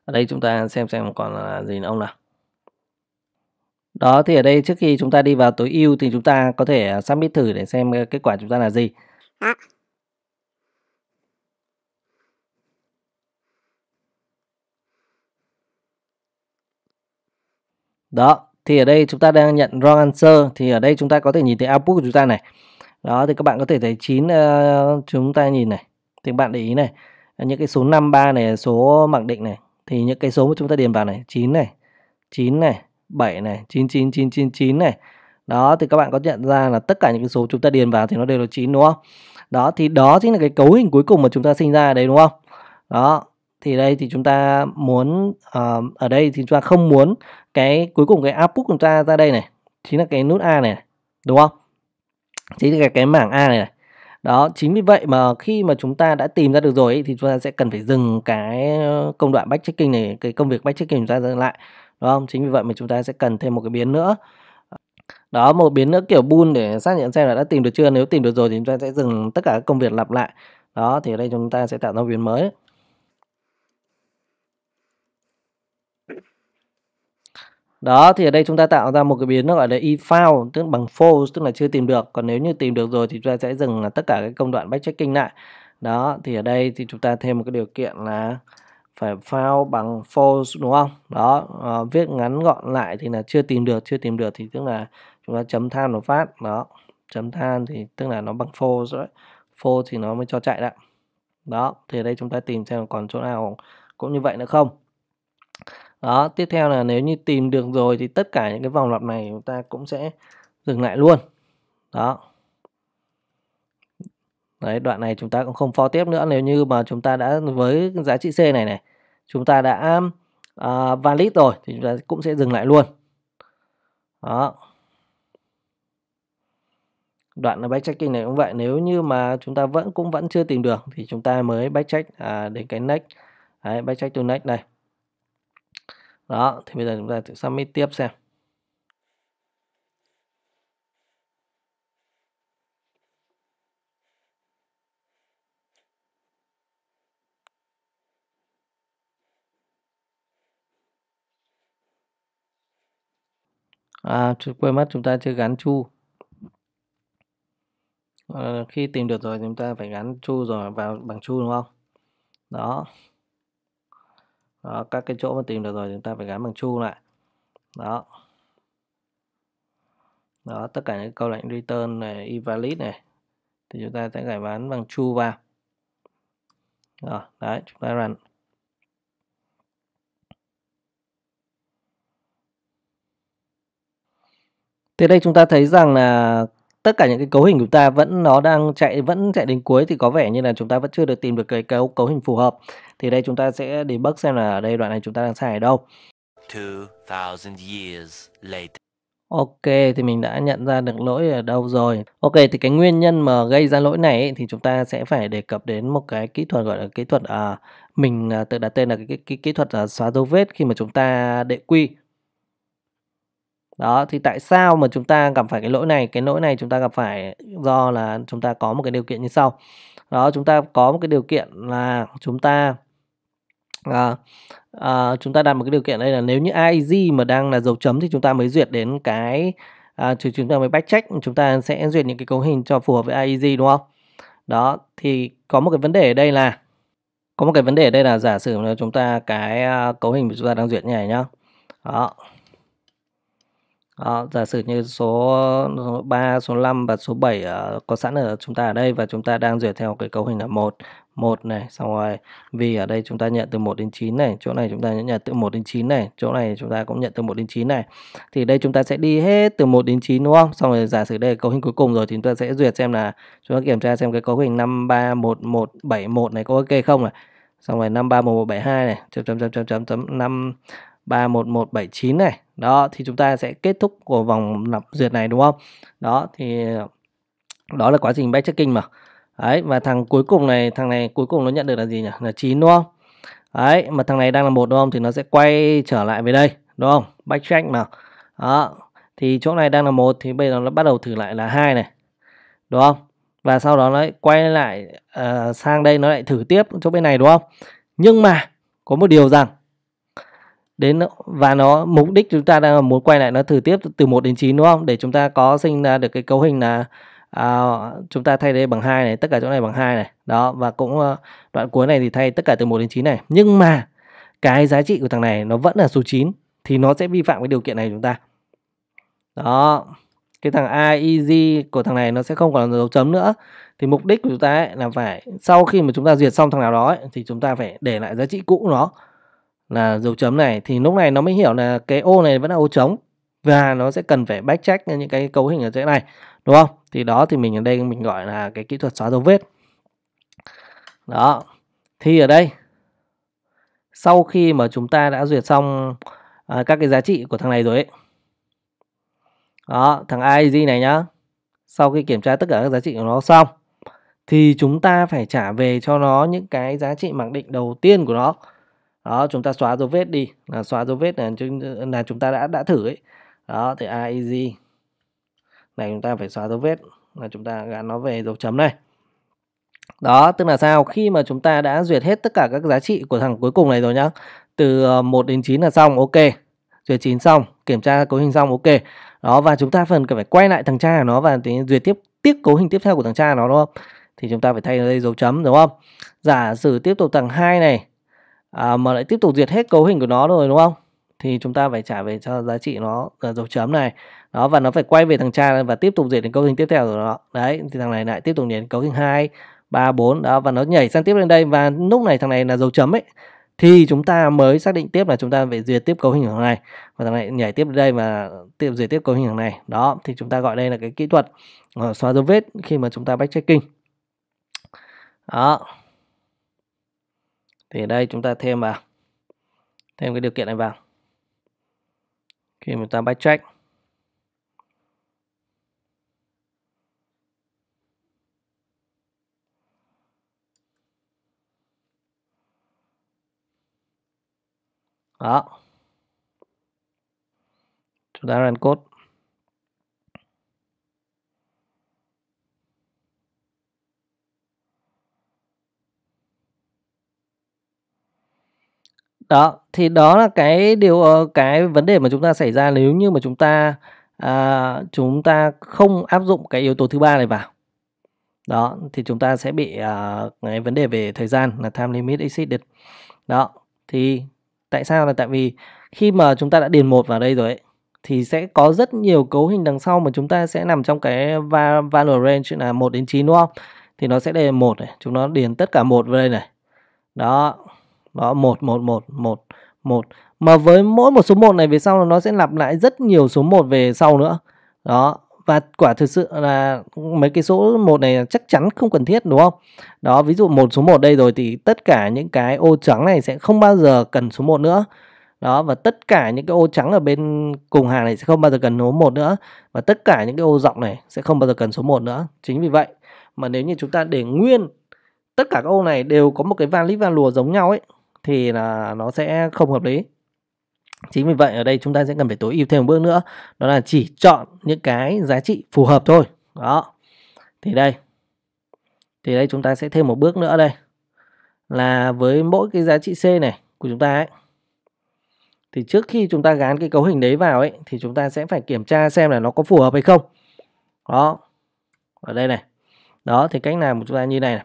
Ở đây chúng ta xem xem còn là gì nữa ông nào. Đó thì ở đây trước khi chúng ta đi vào tối ưu thì chúng ta có thể à, submit thử để xem ờ, kết quả chúng ta là gì. Đó. Đó, thì ở đây chúng ta đang nhận wrong answer thì ở đây chúng ta có thể nhìn thấy output của chúng ta này. Đó thì các bạn có thể thấy chín uh, chúng ta nhìn này. Thì bạn để ý này, những cái số 53 này số mặc định này thì những cái số mà chúng ta điền vào này 9 này 9 này 7 này 99999 này đó thì các bạn có nhận ra là tất cả những cái số chúng ta điền vào thì nó đều là 9 đúng không đó thì đó chính là cái cấu hình cuối cùng mà chúng ta sinh ra đấy đúng không đó thì đây thì chúng ta muốn uh, ở đây thì chúng ta không muốn cái cuối cùng cái output của chúng ta ra đây này chính là cái nút A này, đúng không chính là cái, cái mảng A này, này đó, chính vì vậy mà khi mà chúng ta đã tìm ra được rồi ấy, thì chúng ta sẽ cần phải dừng cái ờ, công đoạn backtracking này, cái công việc backtracking chúng ta dừng lại. Đúng không? Chính vì vậy mà chúng ta sẽ cần thêm một cái biến nữa. Đó, một biến nữa kiểu bool để xác nhận xem là đã tìm được chưa. Nếu tìm được rồi thì chúng ta sẽ dừng tất cả các công việc lặp lại. Đó, thì ở đây chúng ta sẽ tạo ra biến mới. đó thì ở đây chúng ta tạo ra một cái biến nó gọi là if tức bằng false tức là chưa tìm được còn nếu như tìm được rồi thì chúng ta sẽ dừng tất cả các công đoạn backtracking lại đó thì ở đây thì chúng ta thêm một cái điều kiện là phải file bằng false đúng không đó à, viết ngắn gọn lại thì là chưa tìm được chưa tìm được thì tức là chúng ta chấm than nó phát đó chấm than thì tức là nó bằng false đấy false thì nó mới cho chạy đó đó thì ở đây chúng ta tìm xem còn chỗ nào cũng như vậy nữa không đó tiếp theo là nếu như tìm được rồi thì tất cả những cái vòng lặp này chúng ta cũng sẽ dừng lại luôn đó đấy đoạn này chúng ta cũng không for tiếp nữa nếu như mà chúng ta đã với giá trị C này này chúng ta đã uh, valid rồi thì chúng ta cũng sẽ dừng lại luôn đó đoạn là backtracking này cũng vậy nếu như mà chúng ta vẫn cũng vẫn chưa tìm được thì chúng ta mới backtrack à, đến cái next đấy, backtrack to next này đó thì bây giờ chúng ta thử submit tiếp xem À, quên mất chúng ta chưa gắn chu. À, khi tìm được rồi chúng ta phải gắn chu rồi vào bằng chu đúng không? Đó đó, các cái chỗ mà tìm được rồi chúng ta phải gắn bằng chu lại đó đó tất cả những câu lệnh return này invalid này thì chúng ta sẽ gài bán bằng chu vào rồi đấy chúng ta run thì đây chúng ta thấy rằng là tất cả những cái cấu hình của ta vẫn nó đang chạy vẫn chạy đến cuối thì có vẻ như là chúng ta vẫn chưa được tìm được cái cấu cấu hình phù hợp thì đây chúng ta sẽ đi debug xem là ở đây đoạn này chúng ta đang xài ở đâu. 2000 years later. Ok thì mình đã nhận ra được lỗi ở đâu rồi. Ok thì cái nguyên nhân mà gây ra lỗi này ấy, thì chúng ta sẽ phải đề cập đến một cái kỹ thuật gọi là kỹ thuật à, mình à, tự đặt tên là cái, cái, cái kỹ thuật à, xóa dấu vết khi mà chúng ta đệ quy. Đó thì tại sao mà chúng ta gặp phải cái lỗi này? Cái lỗi này chúng ta gặp phải do là chúng ta có một cái điều kiện như sau. Đó chúng ta có một cái điều kiện là chúng ta à, à, chúng ta đặt một cái điều kiện đây là nếu như IG mà đang là dấu chấm thì chúng ta mới duyệt đến cái à, thì chúng ta mới backcheck chúng ta sẽ duyệt những cái cấu hình cho phù hợp với IG đúng không đó thì có một cái vấn đề ở đây là có một cái vấn đề ở đây là giả sử là chúng ta cái à, cấu hình mà chúng ta đang duyệt như này nhá đó Ờ, giả sử như số số 3, số 5 và số 7 ở có sẵn ở chúng ta ở đây và chúng ta đang duyệt theo cái cấu hình là 1, 1 này, xong rồi vì ở đây chúng ta nhận từ 1 đến 9 này, chỗ này chúng ta nhận từ 1 đến 9 này, chỗ này chúng ta cũng nhận từ 1 đến 9 này. Thì đây chúng ta sẽ đi hết từ 1 đến 9 đúng không? Xong rồi giả sử đây là cấu hình cuối cùng rồi thì chúng ta sẽ duyệt xem là chúng ta kiểm tra xem cái cấu hình 5 3 1 1 7 1 này có ok không này. Xong rồi 5 3 1 1 7 2 này, chấm chấm chấm chấm chấm 5 3 1 1 7 9 này đó thì chúng ta sẽ kết thúc của vòng lập duyệt này đúng không đó thì đó là quá trình backtracking mà đấy và thằng cuối cùng này thằng này cuối cùng nó nhận được là gì nhỉ là 9 đúng không đấy mà thằng này đang là một đúng không thì nó sẽ quay trở lại về đây đúng không backcheck mà đó thì chỗ này đang là một thì bây giờ nó bắt đầu thử lại là hai này đúng không và sau đó nó lại quay lại uh, sang đây nó lại thử tiếp chỗ bên này đúng không nhưng mà có một điều rằng đến và nó mục đích chúng ta đang muốn quay lại nó thử tiếp từ 1 đến 9 đúng không để chúng ta có sinh ra được cái cấu hình là à, chúng ta thay đây bằng hai này tất cả chỗ này bằng hai này đó và cũng ờ, đoạn cuối này thì thay tất cả từ 1 đến 9 này nhưng mà cái giá trị của thằng này nó vẫn là số 9 thì nó sẽ vi phạm cái điều kiện này của chúng ta đó cái thằng a e easy của thằng này nó sẽ không còn dấu chấm nữa thì mục đích của chúng ta ấy là phải sau khi mà chúng ta duyệt xong thằng nào đó ấy, thì chúng ta phải để lại giá trị cũ của nó là dấu chấm này thì lúc này nó mới hiểu là cái ô này vẫn là ô trống và nó sẽ cần phải backtrack những cái cấu hình ở dưới này đúng không thì đó thì mình ở đây mình gọi là cái kỹ thuật xóa dấu vết đó thì ở đây sau khi mà chúng ta đã duyệt xong à, các cái giá trị của thằng này rồi ấy đó thằng AIG này nhá sau khi kiểm tra tất cả các giá trị của nó xong thì chúng ta phải trả về cho nó những cái giá trị mặc định đầu tiên của nó đó chúng ta xóa dấu vết đi là xóa dấu vết là chúng là chúng ta đã đã thử ấy đó thì a easy này chúng ta phải xóa dấu vết là chúng ta gắn nó về dấu chấm này đó tức là sao khi mà chúng ta đã duyệt hết tất cả các giá trị của thằng cuối cùng này rồi nhá từ 1 ờ, đến 9 là xong ok duyệt 9 xong kiểm tra cấu hình xong ok đó và chúng ta phần phải quay lại thằng cha của nó và duyệt tiếp tiếp cấu hình tiếp theo của thằng cha nó đúng không thì chúng ta phải thay ở đây dấu chấm đúng không giả sử tiếp tục thằng hai này à, mà lại tiếp tục diệt hết cấu hình của nó rồi đúng không thì chúng ta phải trả về cho giá trị nó là dấu chấm này đó và nó phải quay về thằng cha và tiếp tục diệt đến cấu hình tiếp theo của nó đấy thì thằng này lại tiếp tục đến cấu hình hai ba bốn đó và nó nhảy sang tiếp lên đây và lúc này thằng này là dấu chấm ấy thì chúng ta mới xác định tiếp là chúng ta phải duyệt tiếp cấu hình thằng này và thằng này nhảy tiếp đến đây và tiếp duyệt tiếp cấu hình thằng này đó thì chúng ta gọi đây là cái kỹ thuật ờ, xóa dấu vết khi mà chúng ta backtracking đó thì đây chúng ta thêm vào thêm cái điều kiện này vào khi chúng ta backtrack đó chúng ta run code Đó, thì đó là cái điều ờ, cái vấn đề mà chúng ta xảy ra nếu như mà chúng ta à, chúng ta không áp dụng cái yếu tố thứ ba này vào. Đó, thì chúng ta sẽ bị à, cái vấn đề về thời gian là time limit exceeded. Đó, thì tại sao là tại vì khi mà chúng ta đã điền một vào đây rồi ấy, thì sẽ có rất nhiều cấu hình đằng sau mà chúng ta sẽ nằm trong cái value range là 1 đến 9 đúng không? Thì nó sẽ đề 1 này, chúng nó điền tất cả một vào đây này. Đó, đó một một một một một mà với mỗi một số 1 này về sau nó sẽ lặp lại rất nhiều số 1 về sau nữa đó và quả thực sự là mấy cái số 1 này chắc chắn không cần thiết đúng không đó ví dụ một số 1 đây rồi thì tất cả những cái ô trắng này sẽ không bao giờ cần số 1 nữa đó và tất cả những cái ô trắng ở bên cùng hàng này sẽ không bao giờ cần số 1 nữa và tất cả những cái ô rộng này sẽ không bao giờ cần số 1 nữa chính vì vậy mà nếu như chúng ta để nguyên tất cả các ô này đều có một cái valid lùa giống nhau ấy thì là nó sẽ không hợp lý chính vì vậy ở đây chúng ta sẽ cần phải tối ưu thêm một bước nữa đó là chỉ chọn những cái giá trị phù hợp thôi đó thì đây thì đây chúng ta sẽ thêm một bước nữa đây là với mỗi cái giá trị c này của chúng ta ấy thì trước khi chúng ta gán cái cấu hình đấy vào ấy thì chúng ta sẽ phải kiểm tra xem là nó có phù hợp hay không đó ở đây này đó thì cách làm của chúng ta như này này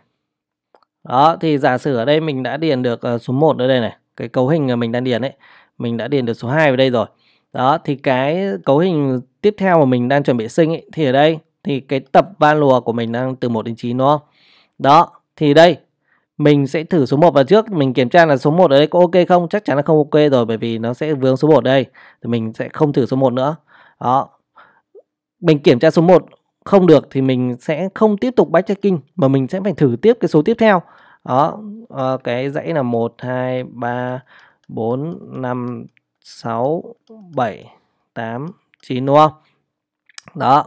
đó, thì giả sử ở đây mình đã điền được ờ, số 1 ở đây này. Cái cấu hình mà mình đang điền ấy. Mình đã điền được số 2 ở đây rồi. Đó, thì cái cấu hình tiếp theo mà mình đang chuẩn bị sinh ấy, thì ở đây thì cái tập lùa của mình đang từ 1 đến 9 đúng không? Đó, thì đây mình sẽ thử số 1 vào trước mình kiểm tra là số 1 ở đây có ok không chắc chắn là không ok rồi bởi vì nó sẽ vướng số 1 đây thì mình sẽ không thử số 1 nữa đó mình kiểm tra số 1 không được thì mình sẽ không tiếp tục backtracking mà mình sẽ phải thử tiếp cái số tiếp theo đó ờ, cái dãy là 1 2 3 4 5 6 7 8 9 đúng không đó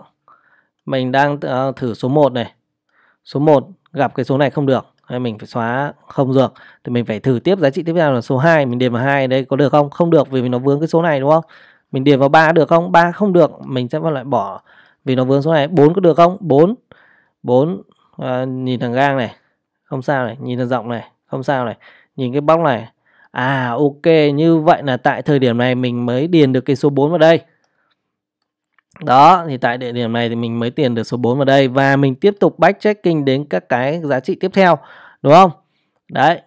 mình đang ờ, thử số 1 này số 1 gặp cái số này không được hay mình phải xóa không được thì mình phải thử tiếp giá trị tiếp theo là số 2 mình điền vào hai đây có được không không được vì nó vướng cái số này đúng không mình điền vào ba được không ba không được mình sẽ phải loại bỏ vì nó vướng số này bốn có được không bốn bốn à, nhìn thằng gang này không sao này nhìn thằng rộng này không sao này nhìn cái bóc này à ok như vậy là tại thời điểm này mình mới điền được cái số 4 vào đây đó thì tại địa điểm này thì mình mới tiền được số 4 vào đây và mình tiếp tục back checking đến các cái giá trị tiếp theo đúng không đấy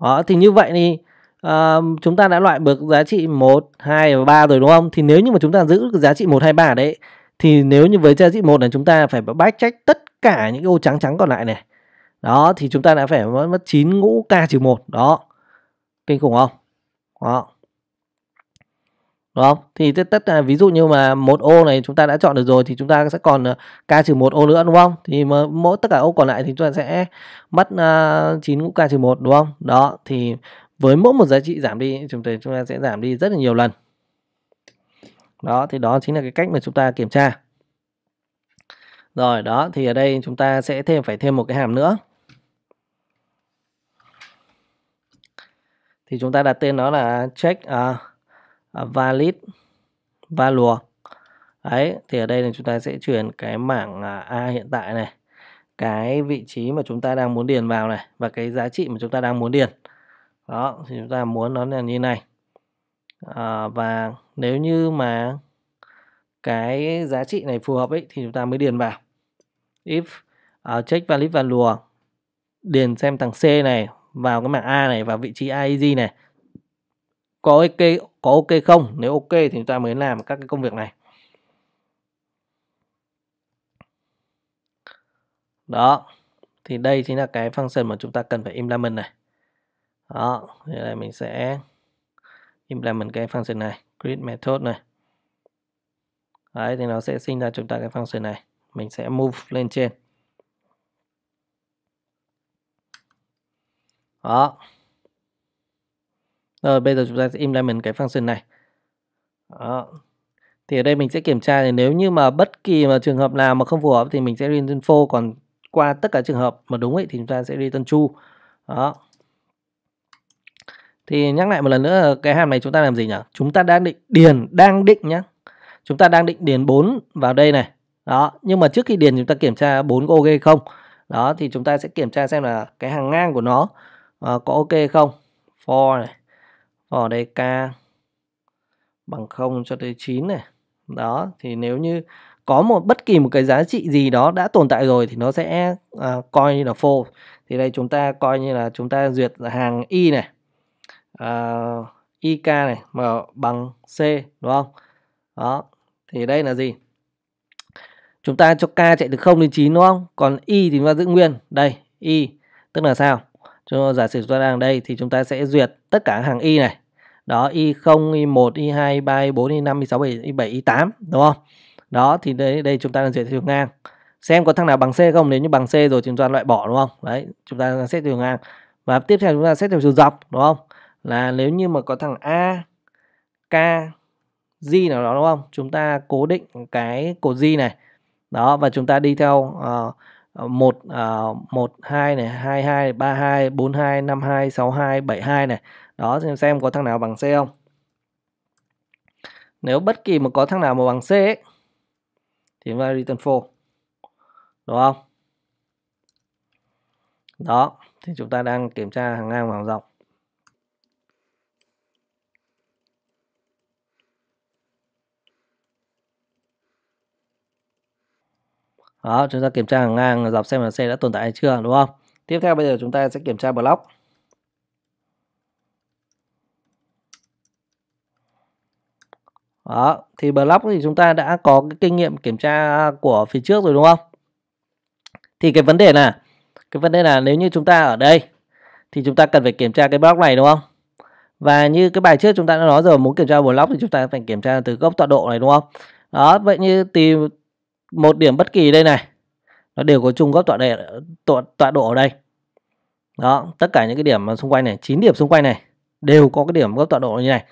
đó thì như vậy thì à, chúng ta đã loại được giá trị 1, 2 và 3 rồi đúng không? Thì nếu như mà chúng ta giữ giá trị 1, 2, 3 đấy thì nếu như với giá trị 1 là chúng ta phải back check tất cả những cái ô trắng trắng còn lại này. Đó thì chúng ta đã phải mất 9 ngũ K-1. Đó. Kinh khủng không? Đó. Đúng không? Thì tất, tất là ví dụ như mà một ô này chúng ta đã chọn được rồi thì chúng ta sẽ còn ờ, K-1 ô nữa đúng không? Thì mà mỗi tất cả ô còn lại thì chúng ta sẽ mất uh, ờ, 9 ngũ K-1 đúng không? Đó thì với mỗi một giá trị giảm đi chúng ta chúng ta sẽ giảm đi rất là nhiều lần đó thì đó chính là cái cách mà chúng ta kiểm tra rồi đó thì ở đây chúng ta sẽ thêm phải thêm một cái hàm nữa thì chúng ta đặt tên nó là check uh, valid value ấy thì ở đây là chúng ta sẽ chuyển cái mảng à, a hiện tại này cái vị trí mà chúng ta đang muốn điền vào này và cái giá trị mà chúng ta đang muốn điền đó thì chúng ta muốn nó là như này à, và nếu như mà cái giá trị này phù hợp ấy thì chúng ta mới điền vào if uh, check valid và lùa điền xem thằng C này vào cái mảng A này vào vị trí AEG này có ok có ok không nếu ok thì chúng ta mới làm các cái công việc này đó thì đây chính là cái function mà chúng ta cần phải implement này đó như đây mình sẽ implement cái function này create method này đấy thì nó sẽ sinh ra chúng ta cái function này mình sẽ move lên trên đó rồi bây giờ chúng ta sẽ implement cái function này đó thì ở đây mình sẽ kiểm tra thì nếu như mà bất kỳ mà trường hợp nào mà không phù hợp thì mình sẽ return info. còn qua tất cả trường hợp mà đúng ấy thì chúng ta sẽ return true đó thì nhắc lại một lần nữa cái hàm này chúng ta làm gì nhỉ? Chúng ta đang định điền, đang định nhá. Chúng ta đang định điền 4 vào đây này. Đó, nhưng mà trước khi điền chúng ta kiểm tra 4 có ok không? Đó thì chúng ta sẽ kiểm tra xem là cái hàng ngang của nó uh, có ok không? For này. For đây k bằng 0 cho tới 9 này. Đó thì nếu như có một bất kỳ một cái giá trị gì đó đã tồn tại rồi thì nó sẽ uh, coi như là false. Thì đây chúng ta coi như là chúng ta duyệt hàng y này uh, ờ, IK này mà bằng C đúng không? Đó. Thì đây là gì? Chúng ta cho K chạy từ 0 đến 9 đúng không? Còn Y thì chúng ta giữ nguyên. Đây, Y tức là sao? Cho giả sử chúng ta đang đây thì chúng ta sẽ duyệt tất cả hàng Y này. Đó, Y0, Y1, Y2, Y3, Y4, Y5, Y6, Y7, Y8 đúng không? Đó thì đây đây chúng ta đang duyệt theo ngang. Xem có thằng nào bằng C không? Nếu như bằng C rồi thì chúng ta loại bỏ đúng không? Đấy, chúng ta xét theo ngang. Và tiếp theo chúng ta xét theo chiều dọc đúng không? là nếu như mà có thằng a k g nào đó đúng không chúng ta cố định cái cột g này đó và chúng ta đi theo uh, 1 uh, 1 2 này 22 32 42 52 62 72 này đó xem xem có thằng nào bằng C không nếu bất kỳ mà có thằng nào mà bằng C ấy, thì chúng ta return false đúng không đó thì chúng ta đang kiểm tra hàng ngang và hàng dọc đó chúng ta kiểm tra hàng ngang dọc xem là xe đã tồn tại hay chưa đúng không tiếp theo bây giờ chúng ta sẽ kiểm tra block Đó, thì block thì chúng ta đã có cái kinh nghiệm kiểm tra của phía trước rồi đúng không? Thì cái vấn đề là cái vấn đề là nếu như chúng ta ở đây thì chúng ta cần phải kiểm tra cái block này đúng không? Và như cái bài trước chúng ta đã nói rồi muốn kiểm tra block thì chúng ta phải kiểm tra từ gốc tọa độ này đúng không? Đó, vậy như tìm một điểm bất kỳ đây này nó đều có chung góc tọa, đề, tọa, tọa độ ở đây đó tất cả những cái điểm xung quanh này 9 điểm xung quanh này đều có cái điểm góc tọa độ như này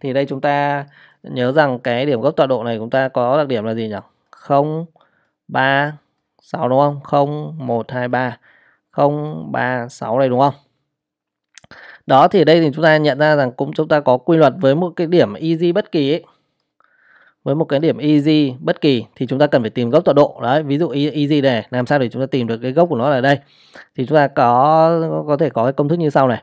thì đây chúng ta nhớ rằng cái điểm góc tọa độ này chúng ta có đặc điểm là gì nhỉ 0 3 6 đúng không 0 1 2 3 0 3 6 này đúng không đó thì đây thì chúng ta nhận ra rằng cũng chúng ta có quy luật với một cái điểm easy bất kỳ ấy với một cái điểm easy bất kỳ thì chúng ta cần phải tìm gốc tọa độ đấy ví dụ easy e này làm sao để chúng ta tìm được cái gốc của nó ở đây thì chúng ta có có thể có cái công thức như sau này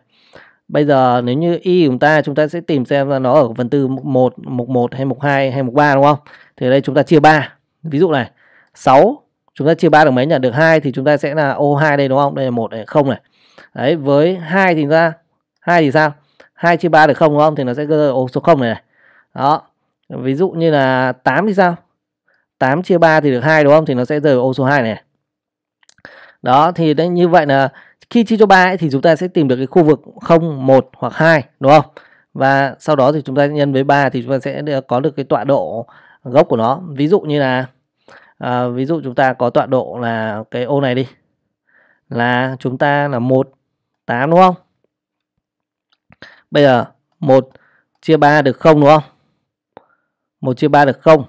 bây giờ nếu như y e của chúng ta chúng ta sẽ tìm xem là nó ở phần tư mục 1 mục 1 hay mục 2 hay mục 3 đúng không thì ở đây chúng ta chia 3 ví dụ này 6 chúng ta chia 3 được mấy nhỉ được 2 thì chúng ta sẽ là O2 đây đúng không đây là một này không này đấy với 2 thì ra 2 thì sao 2 chia 3 được không đúng không thì nó sẽ ô số 0 này, này. đó ví dụ như là 8 thì sao 8 chia 3 thì được 2 đúng không thì nó sẽ rời ô số 2 này đó thì đấy, như vậy là khi chia cho 3 ấy, thì chúng ta sẽ tìm được cái khu vực 0, 1 hoặc 2 đúng không và sau đó thì chúng ta nhân với 3 thì chúng ta sẽ có được cái tọa độ gốc của nó ví dụ như là à, ví dụ chúng ta có tọa độ là cái ô này đi là chúng ta là 1 8 đúng không bây giờ 1 chia 3 được 0 đúng không 1 chia 3 được không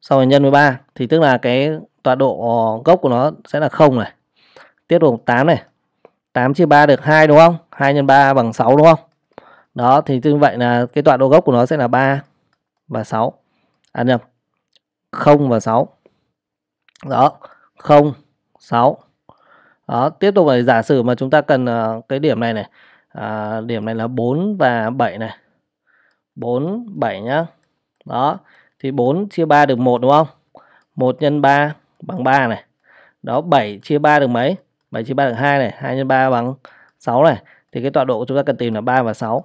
sau rồi nhân với 3 thì tức là cái tọa độ ờ, gốc của nó sẽ là 0 này tiếp tục 8 này 8 chia 3 được 2 đúng không 2 nhân 3 bằng 6 đúng không đó thì như vậy là cái tọa độ gốc của nó sẽ là 3 và 6 à nhầm 0 và 6 đó 0 6 đó tiếp tục là giả sử mà chúng ta cần ờ, cái điểm này này à, điểm này là 4 và 7 này 4, 7 nhá. Đó, thì 4 chia 3 được 1 đúng không? 1 x 3 bằng 3 này. Đó, 7 chia 3 được mấy? 7 chia 3 được 2 này, 2 x 3 bằng 6 này. Thì cái tọa độ của chúng ta cần tìm là 3 và 6.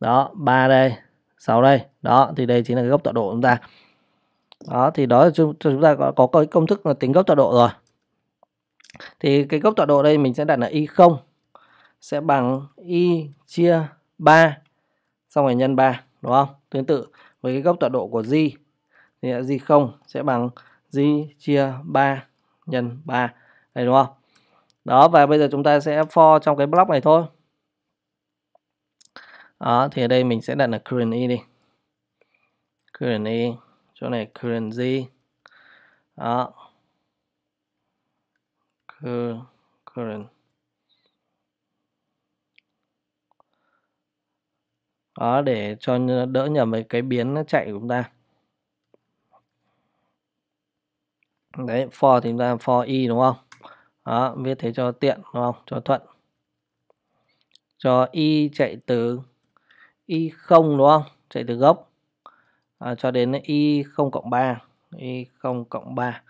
Đó, 3 đây, 6 đây. Đó, thì đây chính là cái góc tọa độ của chúng ta. Đó, thì đó là chúng, ta có, có cái công thức là tính góc tọa độ rồi. Thì cái góc tọa độ đây mình sẽ đặt là y0 sẽ bằng y chia 3 xong rồi nhân 3 đúng không? Tương tự với cái góc tọa độ của z thì z 0 sẽ bằng z chia 3 nhân 3 đây đúng không? Đó và bây giờ chúng ta sẽ for trong cái block này thôi. Đó thì ở đây mình sẽ đặt là current e đi. Current e chỗ này current J. Đó. Current Đó, để cho đỡ nhầm mấy cái biến nó chạy của chúng ta. Đấy, for thì chúng ta for y đúng không? Đó, viết thế cho tiện đúng không? Cho thuận. Cho y chạy từ y không đúng không? Chạy từ gốc. À, cho đến y không cộng ba, Y không cộng ba.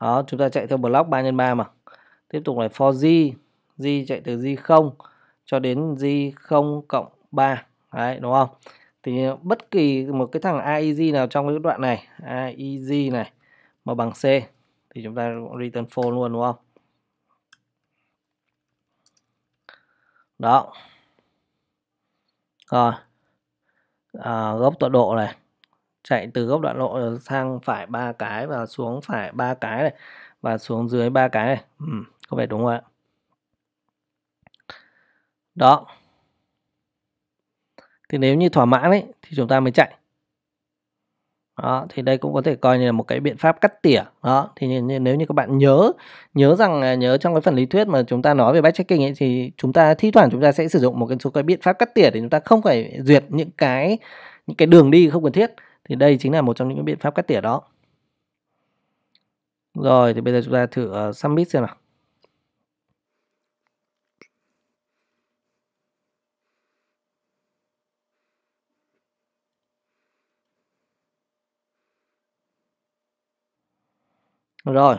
Đó, chúng ta chạy theo block 3 x 3 mà. Tiếp tục là for z, z chạy từ z không cho đến z không cộng 3. Đấy, đúng không? Thì bất kỳ một cái thằng AEG nào trong cái đoạn này, AEG này mà bằng C thì chúng ta return full luôn đúng không? Đó. Rồi. À, góc tọa độ này chạy từ gốc đoạn lộ sang phải ba cái và xuống phải ba cái này và xuống dưới ba cái này ừ, có vẻ đúng không ạ đó thì nếu như thỏa mãn ấy thì chúng ta mới chạy đó, thì đây cũng có thể coi như là một cái biện pháp cắt tỉa đó thì nếu như các bạn nhớ nhớ rằng à, nhớ trong cái phần lý thuyết mà chúng ta nói về backtracking ấy thì chúng ta thi thoảng chúng ta sẽ sử dụng một cái số cái biện pháp cắt tỉa để chúng ta không phải duyệt những cái những cái đường đi không cần thiết thì đây chính là một trong những cái biện pháp cắt tỉa đó rồi thì bây giờ chúng ta thử uh, ờ, submit xem nào rồi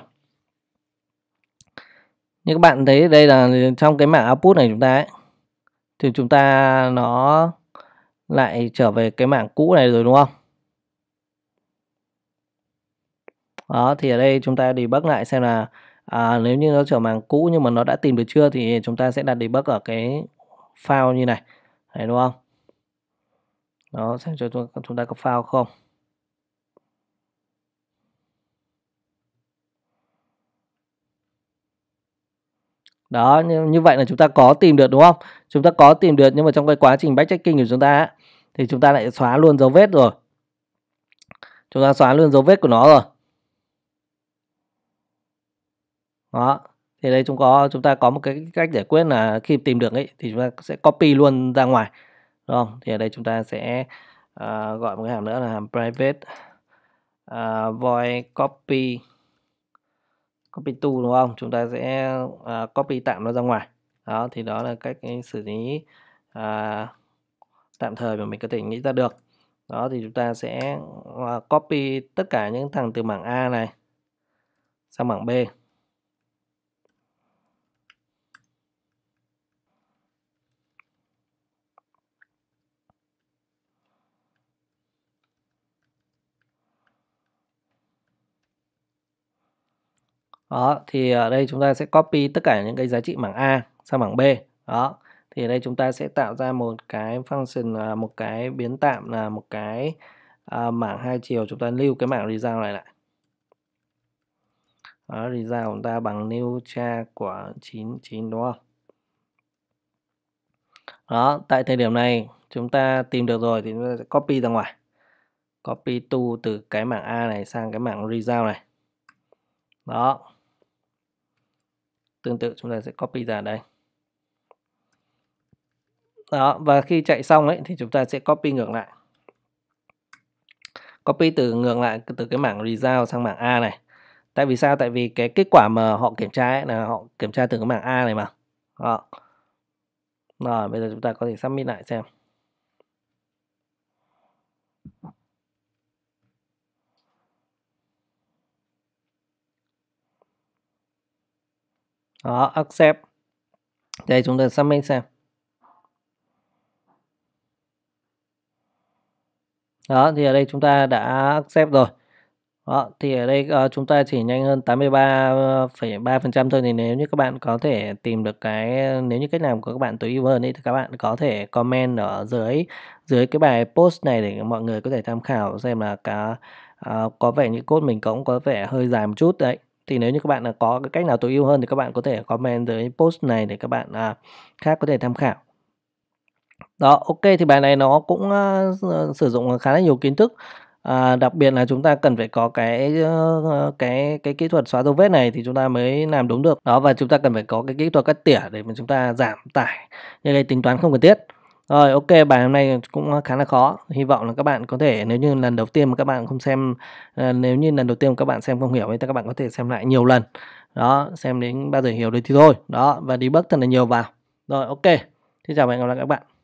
như các bạn thấy đây là trong cái mảng output này chúng ta ấy, thì chúng ta nó lại trở về cái mảng cũ này rồi đúng không đó thì ở đây chúng ta đi debug lại xem là à, nếu như nó trở mảng cũ nhưng mà nó đã tìm được chưa thì chúng ta sẽ đặt đi debug ở cái file như này đấy đúng không đó xem cho chúng ta có file không đó như, như vậy là chúng ta có tìm được đúng không chúng ta có tìm được nhưng mà trong cái quá trình backtracking của chúng ta thì chúng ta lại xóa luôn dấu vết rồi chúng ta xóa luôn dấu vết của nó rồi đó thì đây chúng có chúng ta có một cái cách giải quyết là khi tìm được ấy thì chúng ta sẽ copy luôn ra ngoài đúng không thì ở đây chúng ta sẽ uh, gọi một cái hàm nữa là hàm private uh, void copy copy to đúng không chúng ta sẽ à, copy tạm nó ra ngoài đó thì đó là cách à, xử lý à, tạm thời mà mình có thể nghĩ ra được đó thì chúng ta sẽ à, copy tất cả những thằng từ mảng A này sang mảng B đó thì ở đây chúng ta sẽ copy tất cả những cái giá trị mảng A sang mảng B đó thì ở đây chúng ta sẽ tạo ra một cái function à, một cái biến tạm là một cái à, mảng hai chiều chúng ta lưu cái mảng result này lại đó, result chúng ta bằng new tra của 99 đúng không đó tại thời điểm này chúng ta tìm được rồi thì chúng ta sẽ copy ra ngoài copy to từ cái mảng A này sang cái mảng result này đó tương tự chúng ta sẽ copy ra đây đó và khi chạy xong ấy thì chúng ta sẽ copy ngược lại copy từ ngược lại từ cái mảng result sang mảng A này tại vì sao tại vì cái kết quả mà họ kiểm tra ấy, là họ kiểm tra từ cái mảng A này mà đó rồi bây giờ chúng ta có thể submit lại xem đó accept đây chúng ta submit xem đó thì ở đây chúng ta đã accept rồi đó, thì ở đây uh, chúng ta chỉ nhanh hơn 83,3% thôi thì nếu như các bạn có thể tìm được cái nếu như cách làm của các bạn tối ưu hơn ấy, thì các bạn có thể comment ở dưới dưới cái bài post này để mọi người có thể tham khảo xem là cả uh, có vẻ như cốt mình cũng có vẻ hơi dài một chút đấy thì nếu như các bạn à, có cái cách nào tối ưu hơn thì các bạn có thể comment dưới post này để các bạn à, khác có thể tham khảo đó ok thì bài này nó cũng à, sử dụng khá là nhiều kiến thức À, đặc biệt là chúng ta cần phải có cái cái cái kỹ thuật xóa dấu vết này thì chúng ta mới làm đúng được đó và chúng ta cần phải có cái kỹ thuật cắt tỉa để mà chúng ta giảm tải những cái tính toán không cần thiết rồi ok bài hôm nay cũng khá là khó. Hy vọng là các bạn có thể nếu như lần đầu tiên mà các bạn không xem ờ, nếu như lần đầu tiên mà các bạn xem không hiểu thì các bạn có thể xem lại nhiều lần. Đó, xem đến bao giờ hiểu được thì thôi. Đó và đi bước thật là nhiều vào. Rồi ok. Xin chào và hẹn gặp lại các bạn.